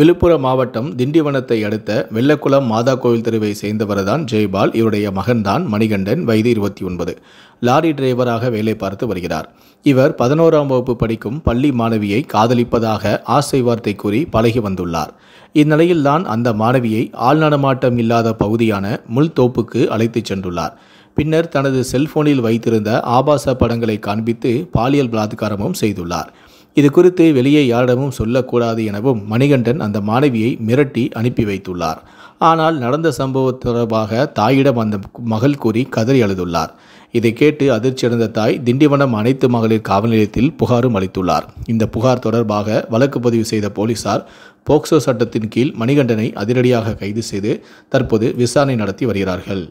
விழுப்புரம் மாவட்டம் திண்டிவனத்தை அடுத்த வெள்ளக்குளம் மாதா கோவில் தெருவை சேர்ந்தவர்தான் ஜெய்பால் இவருடைய மகன்தான் மணிகண்டன் வயது இருபத்தி ஒன்பது லாரி டிரைவராக வேலை பார்த்து வருகிறார் இவர் பதினோராம் வகுப்பு படிக்கும் பள்ளி மாணவியை காதலிப்பதாக ஆசை வார்த்தை கூறி பழகி வந்துள்ளார் இந்நிலையில்தான் அந்த மாணவியை ஆள்நடமாட்டம் இல்லாத பகுதியான முள்தோப்புக்கு அழைத்துச் சென்றுள்ளார் பின்னர் தனது செல்போனில் வைத்திருந்த ஆபாச படங்களை காண்பித்து பாலியல் பலாத்காரமும் செய்துள்ளார் இது குறித்து வெளியே யாரிடமும் சொல்லக்கூடாது எனவும் மணிகண்டன் அந்த மாணவியை மிரட்டி அனுப்பி வைத்துள்ளார் ஆனால் நடந்த சம்பவம் தொடர்பாக தாயிடம் அந்த மகள் கூறி கதறி அழுதுள்ளார் இதை கேட்டு அதிர்ச்சியடைந்த தாய் திண்டிவனம் அனைத்து மகளிர் காவல் நிலையத்தில் புகாரும் அளித்துள்ளார் இந்த புகார் தொடர்பாக வழக்கு பதிவு செய்த போலீசார் போக்சோ சட்டத்தின் கீழ் மணிகண்டனை அதிரடியாக கைது செய்து தற்போது விசாரணை நடத்தி வருகிறார்கள்